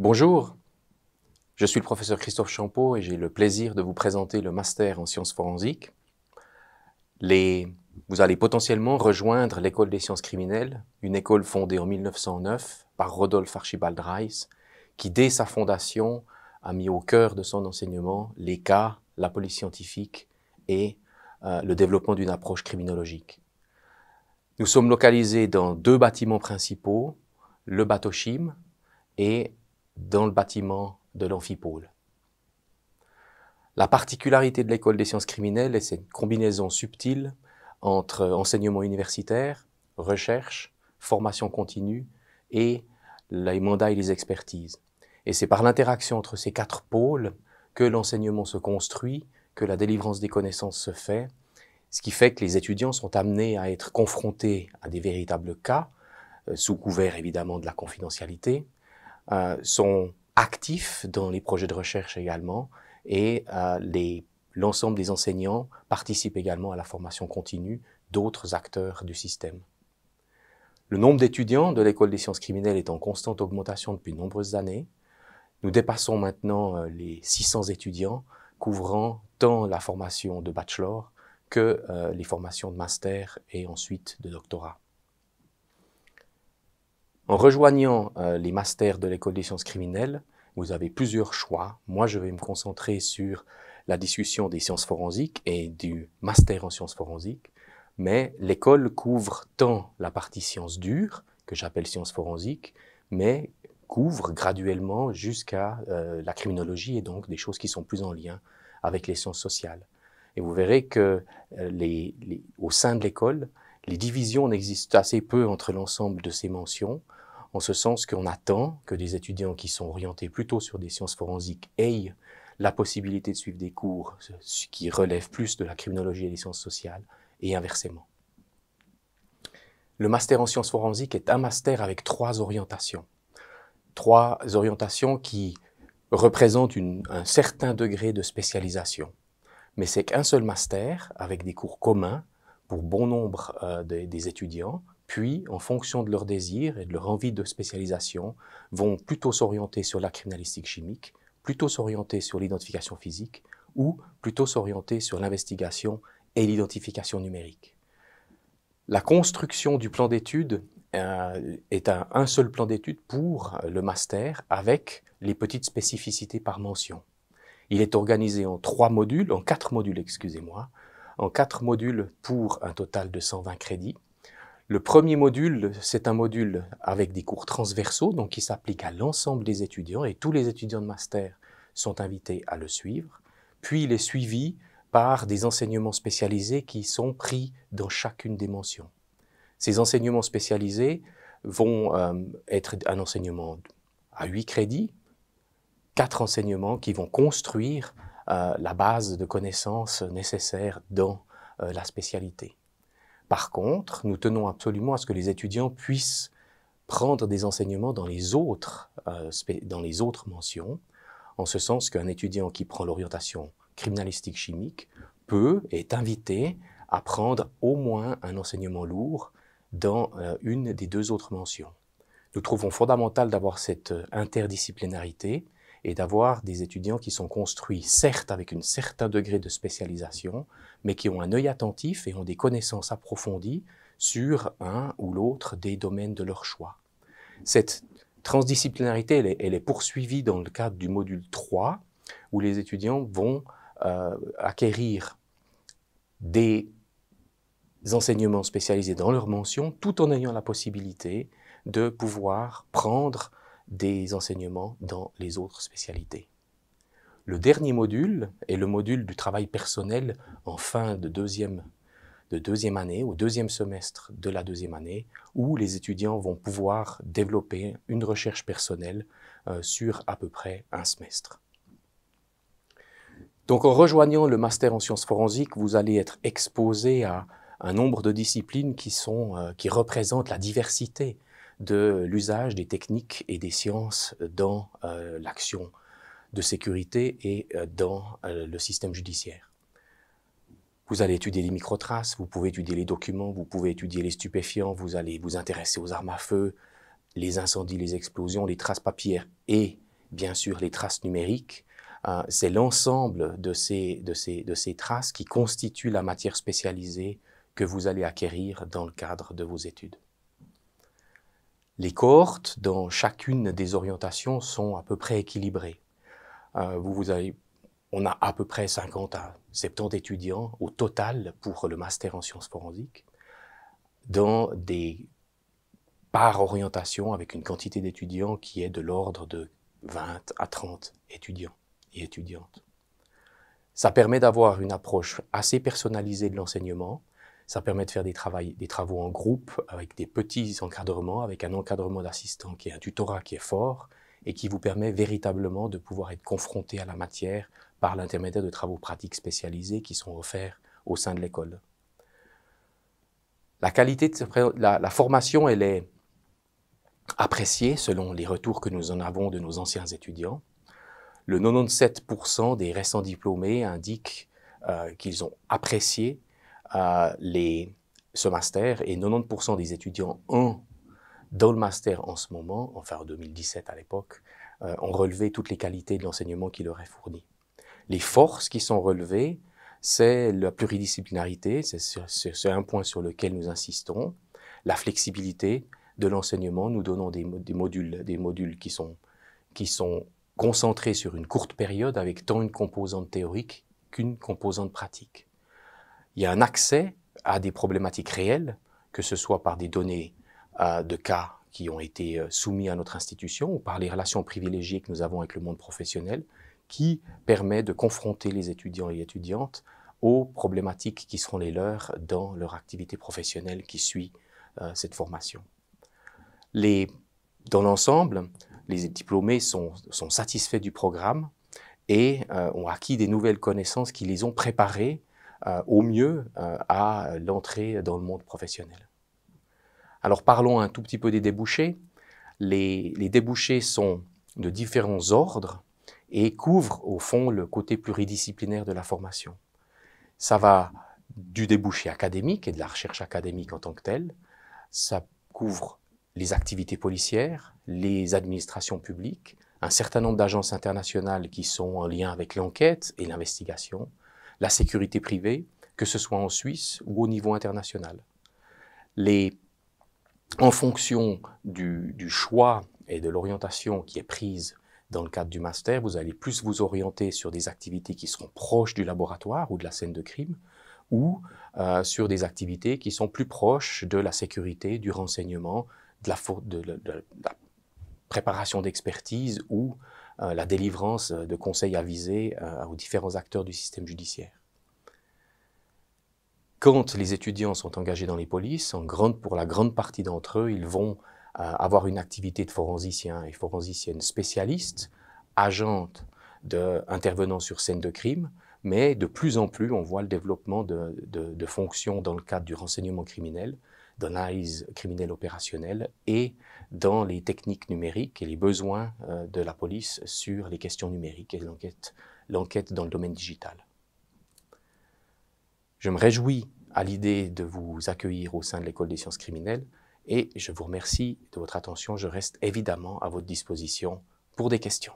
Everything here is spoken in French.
Bonjour, je suis le professeur Christophe Champeau et j'ai le plaisir de vous présenter le master en sciences forensiques. Les... Vous allez potentiellement rejoindre l'école des sciences criminelles, une école fondée en 1909 par Rodolphe Archibald Rice, qui dès sa fondation a mis au cœur de son enseignement les cas, la police scientifique et euh, le développement d'une approche criminologique. Nous sommes localisés dans deux bâtiments principaux, le Batochim et dans le bâtiment de l'amphipôle. La particularité de l'école des sciences criminelles est cette combinaison subtile entre enseignement universitaire, recherche, formation continue et les mandats et les expertises. Et c'est par l'interaction entre ces quatre pôles que l'enseignement se construit, que la délivrance des connaissances se fait, ce qui fait que les étudiants sont amenés à être confrontés à des véritables cas, euh, sous couvert évidemment de la confidentialité, euh, sont actifs dans les projets de recherche également et euh, l'ensemble des enseignants participent également à la formation continue d'autres acteurs du système. Le nombre d'étudiants de l'école des sciences criminelles est en constante augmentation depuis de nombreuses années. Nous dépassons maintenant euh, les 600 étudiants couvrant tant la formation de bachelor que les formations de master et ensuite de doctorat. En rejoignant euh, les masters de l'école des sciences criminelles, vous avez plusieurs choix. Moi, je vais me concentrer sur la discussion des sciences forensiques et du master en sciences forensiques, mais l'école couvre tant la partie sciences dures, que j'appelle sciences forensiques, mais couvre graduellement jusqu'à euh, la criminologie et donc des choses qui sont plus en lien avec les sciences sociales. Et vous verrez que euh, au sein de l'école, les divisions n'existent assez peu entre l'ensemble de ces mentions, en ce sens qu'on attend que des étudiants qui sont orientés plutôt sur des sciences forensiques aient la possibilité de suivre des cours qui relèvent plus de la criminologie et des sciences sociales, et inversement. Le master en sciences forensiques est un master avec trois orientations. Trois orientations qui représentent un certain degré de spécialisation. Mais c'est qu'un seul master avec des cours communs pour bon nombre euh, des étudiants, puis, en fonction de leurs désirs et de leur envie de spécialisation, vont plutôt s'orienter sur la criminalistique chimique, plutôt s'orienter sur l'identification physique, ou plutôt s'orienter sur l'investigation et l'identification numérique. La construction du plan d'études euh, est un, un seul plan d'études pour le master avec les petites spécificités par mention. Il est organisé en trois modules, en quatre modules, excusez-moi, en quatre modules pour un total de 120 crédits. Le premier module, c'est un module avec des cours transversaux, donc qui s'applique à l'ensemble des étudiants et tous les étudiants de master sont invités à le suivre. Puis il est suivi par des enseignements spécialisés qui sont pris dans chacune des mentions. Ces enseignements spécialisés vont euh, être un enseignement à 8 crédits, quatre enseignements qui vont construire euh, la base de connaissances nécessaires dans euh, la spécialité. Par contre, nous tenons absolument à ce que les étudiants puissent prendre des enseignements euh, dans les autres, mentions, en ce sens qu'un étudiant qui prend l'orientation criminalistique chimique peut et est invité à prendre au moins un enseignement lourd dans euh, une des deux autres mentions. Nous trouvons fondamental d'avoir cette euh, interdisciplinarité et d'avoir des étudiants qui sont construits, certes avec un certain degré de spécialisation, mais qui ont un œil attentif et ont des connaissances approfondies sur un ou l'autre des domaines de leur choix. Cette transdisciplinarité, elle est, poursuivie dans le cadre du module 3, où les étudiants vont euh, acquérir des enseignements spécialisés dans leur mention, tout en ayant la possibilité de pouvoir prendre des enseignements dans les autres spécialités. Le dernier module est le module du travail personnel en fin de deuxième, de année, au deuxième semestre de la deuxième année, où les étudiants vont pouvoir développer une recherche personnelle euh, sur à peu près un semestre. Donc en rejoignant le master en sciences forensiques, vous allez être exposé à un nombre de disciplines qui, euh, qui représentent la diversité de l'usage des techniques et des sciences dans euh, l'action de sécurité et euh, dans euh, le système judiciaire. Vous allez étudier les micro-traces, vous pouvez étudier les documents, vous pouvez étudier les stupéfiants, vous allez vous intéresser aux armes à feu, les incendies, les explosions, les traces papières et bien sûr les traces numériques. C'est l'ensemble de ces, de, ces, de ces traces qui constituent la matière spécialisée que vous allez acquérir dans le cadre de vos études. Les cohortes dans chacune des orientations sont à peu près équilibrées. Euh, on a à peu près 50 à 70 étudiants au total pour le master en sciences forensiques, dans des par orientation avec une quantité d'étudiants qui est de l'ordre de 20 à 30 étudiants et étudiantes. Ça permet d'avoir une approche assez personnalisée de l'enseignement, ça permet de faire des, travaux en groupe avec des petits encadrements, avec un encadrement d'assistant qui est un tutorat qui est fort et qui vous permet véritablement de pouvoir être confronté à la matière par l'intermédiaire de travaux pratiques spécialisés qui sont offerts au sein de l'école. La qualité la, formation, elle est appréciée selon les retours que nous en avons de nos anciens étudiants. Le 97% des récents diplômés indique euh, qu'ils ont apprécié les, ce master et 90% des étudiants ont dans le master en ce moment, enfin en 2017 à l'époque, euh, ont relevé toutes les qualités de l'enseignement qui leur est fourni. Les forces qui sont relevées, c'est la pluridisciplinarité, c'est un point sur lequel nous insistons, la flexibilité de l'enseignement, nous donnons des, des, modules, des modules qui sont, qui sont concentrés sur une courte période avec tant une composante théorique qu'une composante pratique il y a un accès à des problématiques réelles, que ce soit par des données euh, de cas qui ont été euh, soumis à notre institution ou par les relations privilégiées que nous avons avec le monde professionnel, qui permet de confronter les étudiants et étudiantes aux problématiques qui seront les leurs dans leur activité professionnelle qui suit euh, cette formation. dans l'ensemble, les diplômés sont, satisfaits du programme et ont acquis des nouvelles connaissances qui les ont préparés euh, au mieux euh, à l'entrée dans le monde professionnel. Alors parlons un tout petit peu des débouchés. Les, débouchés sont de différents ordres et couvrent au fond le côté pluridisciplinaire de la formation. Ça va du débouché académique et de la recherche académique en tant que telle. Ça couvre les activités policières, les administrations publiques, un certain nombre d'agences internationales qui sont en lien avec l'enquête et l'investigation, la sécurité privée, que ce soit en Suisse ou au niveau international. Les, en fonction du, choix et de l'orientation qui est prise dans le cadre du master, vous allez plus vous orienter sur des activités qui seront proches du laboratoire ou de la scène de crime, ou euh, sur des activités qui sont plus proches de la sécurité, du renseignement, de la, de la préparation d'expertise ou euh, la délivrance euh, de conseils avisés euh, aux différents acteurs du système judiciaire. Quand les étudiants sont engagés dans les polices, pour la grande partie d'entre eux, ils vont avoir une activité de forensicien et forensicienne spécialiste, agente intervenant sur scène de crime, mais de plus en plus, on voit le développement de fonctions dans le cadre du renseignement criminel, d'analyse criminelle opérationnelle et dans les techniques numériques et les besoins euh, de la police sur les questions numériques et l'enquête dans le domaine digital. Je me réjouis à l'idée de vous accueillir au sein de l'école des sciences criminelles et je vous remercie de votre attention. Je reste évidemment à votre disposition pour des questions.